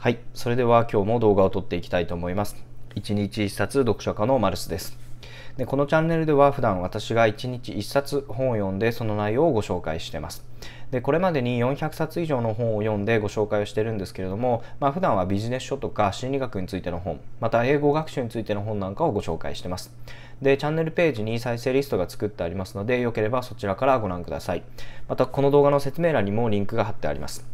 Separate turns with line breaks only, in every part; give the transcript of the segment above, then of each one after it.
はい、それでは今日も動画を撮っていきたいと思います。1日1冊読書家のマルスです。でこのチャンネルでは普段私が1日1冊本を読んでその内容をご紹介してます。でこれまでに400冊以上の本を読んでご紹介をしてるんですけれども、まあ、普段はビジネス書とか心理学についての本また英語学習についての本なんかをご紹介してますでチャンネルページに再生リストが作ってありますのでよければそちらからご覧くださいまたこの動画の説明欄にもリンクが貼ってあります。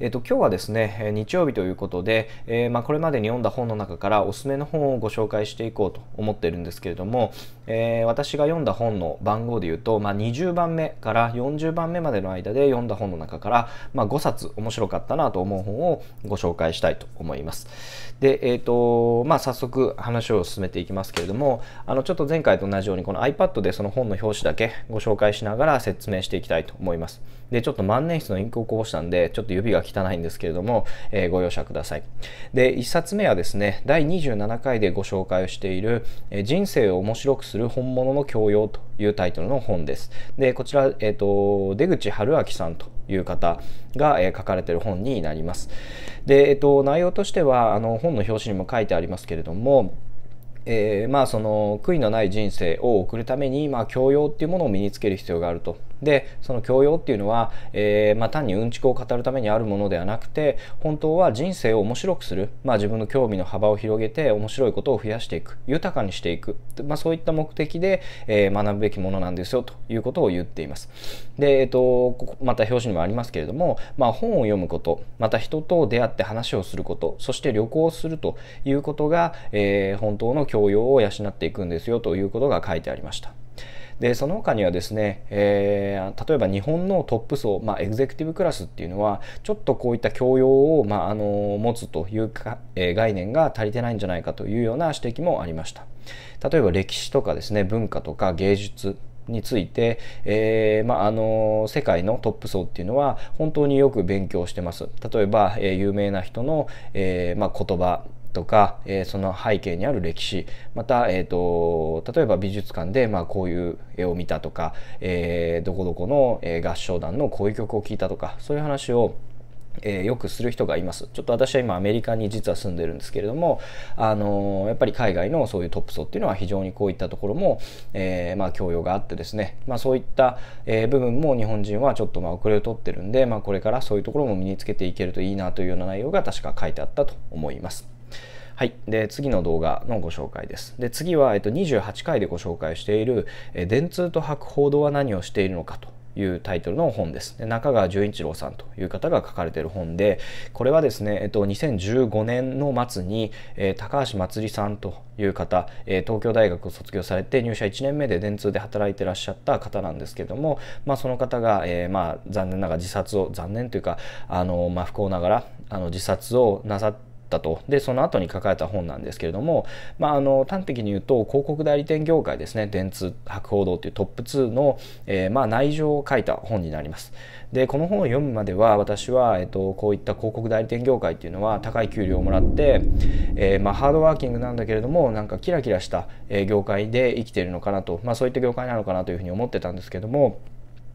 えっ、と、今日はですね、日曜日ということで、えー、まあ、これまでに読んだ本の中からおすすめの本をご紹介していこうと思っているんですけれども、えー、私が読んだ本の番号で言うと、まあ、20番目から40番目までの間で読んだ本の中から、まあ、5冊面白かったなと思う本をご紹介したいと思います。で、えっ、ー、と、まあ、早速話を進めていきますけれども、あの、ちょっと前回と同じようにこの iPad でその本の表紙だけご紹介しながら説明していきたいと思います。で、ちょっと万年筆のインクをこぼしたんで、ちょっと指が汚いんですけれども、えー、ご容赦ください。で、1冊目はですね、第27回でご紹介をしている、え人生を面白くする本物の教養というタイトルの本です。で、こちら、えっ、ー、と、出口春明さんという方が、えー、書かれてる本になります。で、えっ、ー、と、内容としては、あの、本の表紙にも書いてありますけれども、えー、まあその悔いのない人生を送るために、まあ、教養っていうものを身につける必要があるとでその教養っていうのは、えー、まあ、単にうんちくを語るためにあるものではなくて本当は人生を面白くする、まあ、自分の興味の幅を広げて面白いことを増やしていく豊かにしていく、まあ、そういった目的で、えー、学ぶべきものなんですよということを言っています。で、えーと、また表紙にもありますけれども、まあ、本を読むことまた人と出会って話をすることそして旅行をするということが、えー、本当の教養を養っていくんですよということが書いてありました。でその他にはですね、えー、例えば日本のトップ層、まあ、エグゼクティブクラスっていうのはちょっとこういった教養を、まあ、あの持つというか、えー、概念が足りてないんじゃないかというような指摘もありました例えば歴史とかですね文化とか芸術について、えー、まあ、あの世界のトップ層っていうのは本当によく勉強してます例えば、えー、有名な人の、えー、まあ、言葉とか、えー、その背景にある歴史また、えーと、例えば美術館で、まあ、こういう絵を見たとか、えー、どこどこの、え合唱団のこういう曲を聴いたとかそういう話をえー、よくする人がいます。ちょっと私は今アメリカに実は住んでるんですけれども、あのー、やっぱり海外のそういうトップ層っていうのは非常にこういったところも、えー、まあ教養があってですね、まあそういった、えー、部分も日本人はちょっとまあ遅れを取ってるんで、まあこれからそういうところも身につけていけるといいなというような内容が確か書いてあったと思います。はい、で次の動画のご紹介です。で次は、えっと、28回でご紹介している「え電通と博報堂は何をしているのか」というタイトルの本です。で中川純一郎さんという方が書かれている本で、これはですね、えっと、2015年の末に、えー、高橋まつりさんという方、えー、東京大学を卒業されて入社1年目で電通で働いてらっしゃった方なんですけども、まあ、その方が、えー、まあ、残念ながら自殺を残念というかあの、まあ、不幸ながらあの自殺をなさってったとでその後に書かれた本なんですけれども、まあ、あの端的に言うと広告代理店業界ですね電通博報堂というトップ2の、えー、まあ、内情を書いた本になります。でこの本を読むまでは私は、えっと、こういった広告代理店業界っていうのは高い給料をもらって、えー、まあ、ハードワーキングなんだけれどもなんかキラキラした業界で生きているのかなと、まあ、そういった業界なのかなというふうに思ってたんですけども。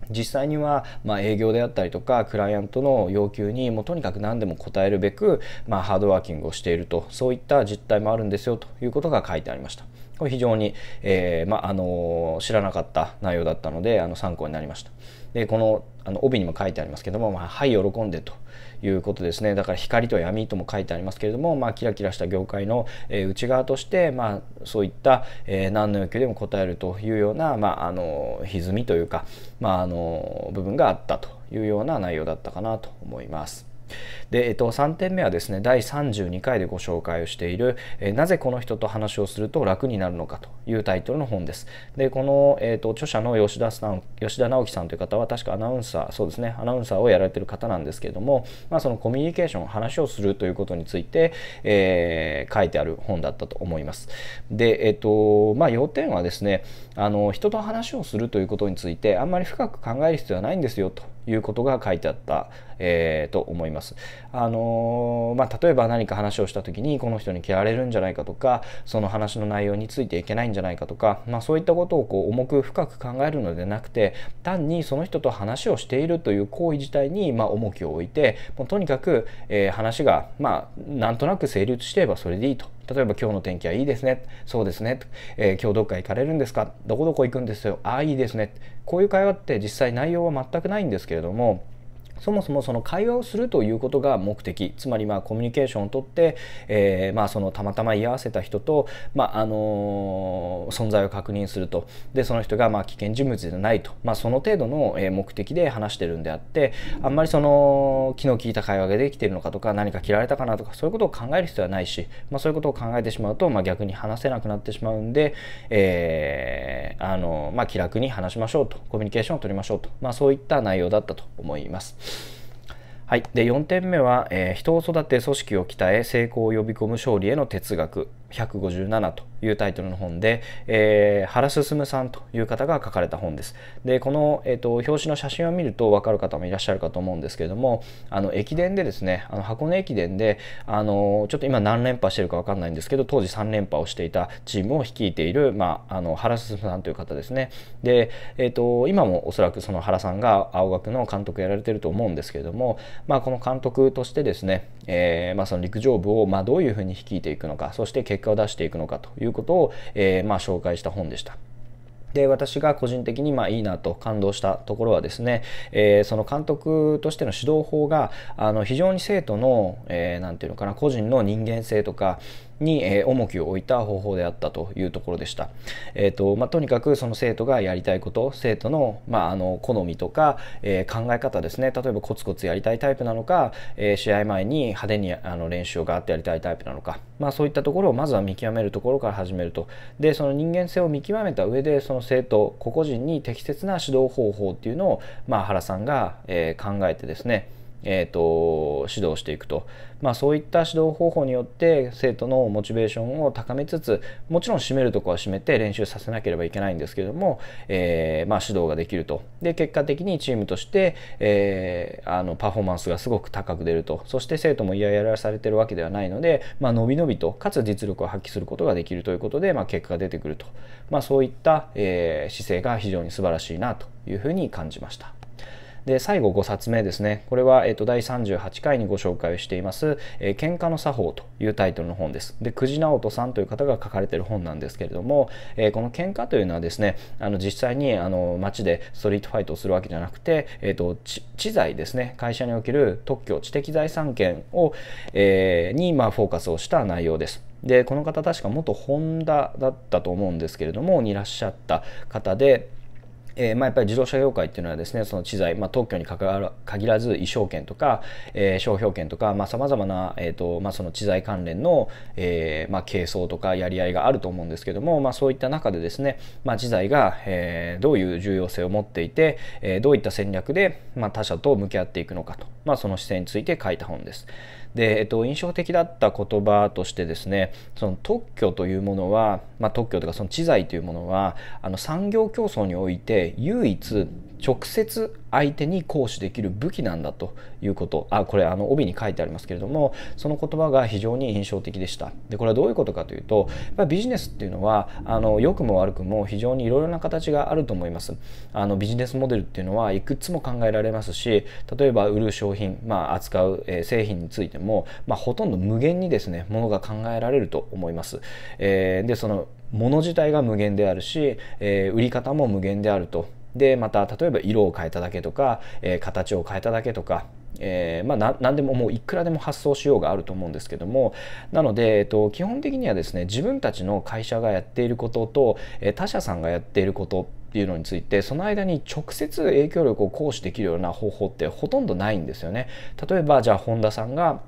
実際には、ま営業であったりとかクライアントの要求にもうとにかく何でも応えるべく、まハードワーキングをしているとそういった実態もあるんですよということが書いてありました。これ非常に、えー、まあの知らなかった内容だったのであの参考になりました。でこのあの帯にも書いてありますけども「まあ、はい喜んで」ということですねだから光と闇とも書いてありますけれども、まあ、キラキラした業界の内側として、まあ、そういった、え何の要求でも応えるというような、まあ、あの歪みというか、まあ、あの部分があったというような内容だったかなと思います。で、えっと、3点目はですね第32回でご紹介をしている「えなぜこの人と話をすると楽になるのか」というタイトルの本です。でこの、えっと、著者の吉田さん吉田直樹さんという方は確かアナウンサーそうですねアナウンサーをやられてる方なんですけれども、まあ、そのコミュニケーション話をするということについて、えー、書いてある本だったと思います。で、えっとまあ、要点はですねあの人と話をするということについてあんまり深く考える必要はないんですよということが書いてあった、えー、と思います。あのー、まあ、例えば何か話をした時にこの人に嫌われるんじゃないかとかその話の内容についていけないんじゃないかとか、まあ、そういったことをこう重く深く考えるのでなくて単にその人と話をしているという行為自体に、ま重きを置いてもうとにかく、えー、話が、まあ、なんとなく成立していればそれでいいと。例えば今日の天気はいいですね。そうですね。えー、今日どっか行かれるんですかどこどこ行くんですよ。ああ、いいですね。こういう会話って実際内容は全くないんですけれども、そもそもその会話をするということが目的つまりまあコミュニケーションをとって、えー、まあそのたまたま居合わせた人と、まああのー、存在を確認するとでその人がまあ危険人物でないと、まあ、その程度の目的で話してるんであってあんまりその気の利いた会話ができてるのかとか何か切られたかなとかそういうことを考える必要はないし、まあ、そういうことを考えてしまうと、まあ、逆に話せなくなってしまうんで、えーあのまあ、気楽に話しましょうとコミュニケーションを取りましょうと、まあ、そういった内容だったと思います。はい、で4点目は、えー、人を育て組織を鍛え成功を呼び込む勝利への哲学157というタイトルの本で、えー、原進さんという方が書かれた本です。でこの、えーと、表紙の写真を見ると分かる方もいらっしゃるかと思うんですけれどもあの駅伝でですねあの箱根駅伝であのちょっと今何連覇してるか分かんないんですけど当時3連覇をしていたチームを率いている、まあ、あの原進さんという方ですね。で、えーと、今もおそらくその原さんが青学の監督やられてると思うんですけれども、まあ、この監督としてですね、えー、まあ、その陸上部を、まどういうふうに率いていくのかそして結果を出していくのかといういうことを、えー、まあ、紹介した本でした。で私が個人的にまあいいなと感動したところはですね、えー、その監督としての指導法があの非常に生徒の何、えー、て言うのかな個人の人間性とか、に、えー、重きを置いた方法であったというところでした。えーとまあ、とにかくその生徒がやりたいこと生徒の,、まあ、あの好みとか、えー、考え方ですね例えばコツコツやりたいタイプなのか、えー、試合前に派手にあの練習をガーッてやりたいタイプなのか、まあ、そういったところをまずは見極めるところから始めるとでその人間性を見極めた上でその生徒個々人に適切な指導方法っていうのを、まあ、原さんが、え考えてですねえーと、指導していくと、まあ、そういった指導方法によって生徒のモチベーションを高めつつもちろん締めるとこは締めて練習させなければいけないんですけれども、えー、まあ、指導ができるとで結果的にチームとして、えー、あのパフォーマンスがすごく高く出るとそして生徒も嫌やらされてるわけではないので、まあび伸びとかつ実力を発揮することができるということで、まあ、結果が出てくると、まあ、そういった、えー、姿勢が非常に素晴らしいなというふうに感じました。で、最後5冊目ですね。これは、えっと、第38回にご紹介をしています、えー、喧嘩の作法というタイトルの本です。で、久慈直人さんという方が書かれている本なんですけれども、えー、この喧嘩というのはですね、あの、実際に、あの、街でストリートファイトをするわけじゃなくて、えっ、ー、と、知財ですね、会社における特許、知的財産権を、えー、に、まあ、フォーカスをした内容です。でこの方確か元ホンダだったと思うんですけれどもにいらっしゃった方でえー、まあ、やっぱり自動車業界っていうのはですねその知財、まあ、特許にかか限らず衣装権とか、えー、商標権とかさまざ、まな、えーとまあ、その知財関連の、えーまあ、係争とかやり合いがあると思うんですけども、まあ、そういった中でですね、まあ、知財が、えー、どういう重要性を持っていて、えー、どういった戦略で、まあ、他者と向き合っていくのかと、まあ、その姿勢について書いた本です。で、えっと、印象的だった言葉としてですねその特許というものは、まあ、特許というかその知財というものはあの産業競争において唯一直接相手に行使できる武器なんだということあこれあの帯に書いてありますけれどもその言葉が非常に印象的でしたでこれはどういうことかというとやっビジネスっていうのはあの良くも悪くも非常にいろいろな形があると思いますあのビジネスモデルっていうのはいくつも考えられますし例えば売る商品、まあ、扱う、え製品についても、まあ、ほとんど無限にですねものが考えられると思います、えー、でそのもの自体が無限であるし、えー、売り方も無限であるとでまた例えば色を変えただけとか、えー、形を変えただけとかえー、まあ、何でももういくらでも発想しようがあると思うんですけどもなので、えっと、基本的にはですね自分たちの会社がやっていることと、えー、他社さんがやっていることっていうのについてその間に直接影響力を行使できるような方法ってほとんどないんですよね。例えばじゃあ本田さんが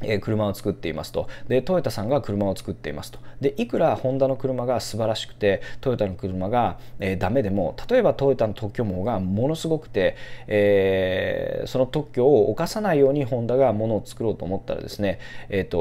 え車を作っていますとでトヨタさんが車を作っていますとでいくらホンダの車が素晴らしくてトヨタの車が、えー、ダメでも例えばトヨタの特許網がものすごくて、えー、その特許を犯さないようにホンダがものを作ろうと思ったらですね、えーと、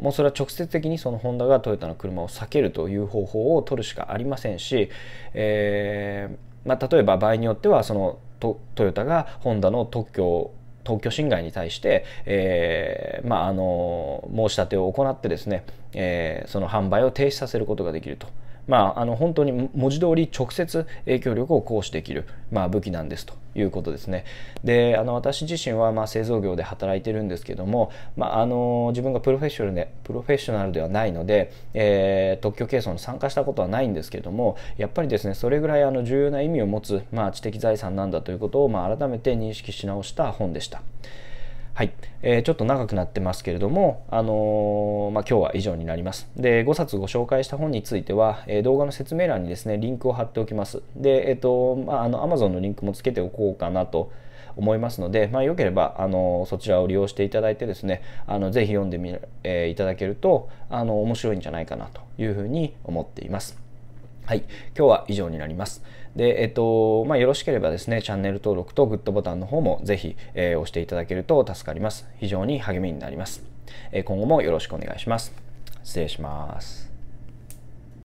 ともうそれは直接的にそのホンダがトヨタの車を避けるという方法を取るしかありませんし、えー、まあ、例えば場合によってはそのトトヨタがホンダの特許を特許侵害に対して、えー、まあ、あの申し立てを行ってですね、えー、その販売を停止させることができると。まあ、あの本当に文字通り直接影響力を行使できる、まあ、武器なんですということですね。であの私自身はまあ製造業で働いてるんですけども、まあ、あの自分がプロフェッショナルでプロフェッショナルではないので、えー、特許係争に参加したことはないんですけどもやっぱりですねそれぐらいあの重要な意味を持つ、まあ、知的財産なんだということを、まあ、改めて認識し直した本でした。はい、えー、ちょっと長くなってますけれども、あのー、まあ、今日は以上になります。で、5冊ご紹介した本については、えー、動画の説明欄にですね、リンクを貼っておきます。で、えっ、ー、と、まあ、あの、Amazon のリンクもつけておこうかなと思いますので、まあ、よければ、あのそちらを利用していただいてですね、あの、ぜひ読んでみ、えいただけると、あの、面白いんじゃないかなというふうに思っています。はい、今日は以上になります。で、えっと、まあ、よろしければですね、チャンネル登録とグッドボタンの方もぜひ、えー、押していただけると助かります。非常に励みになります。えー、今後もよろしくお願いします。失礼します。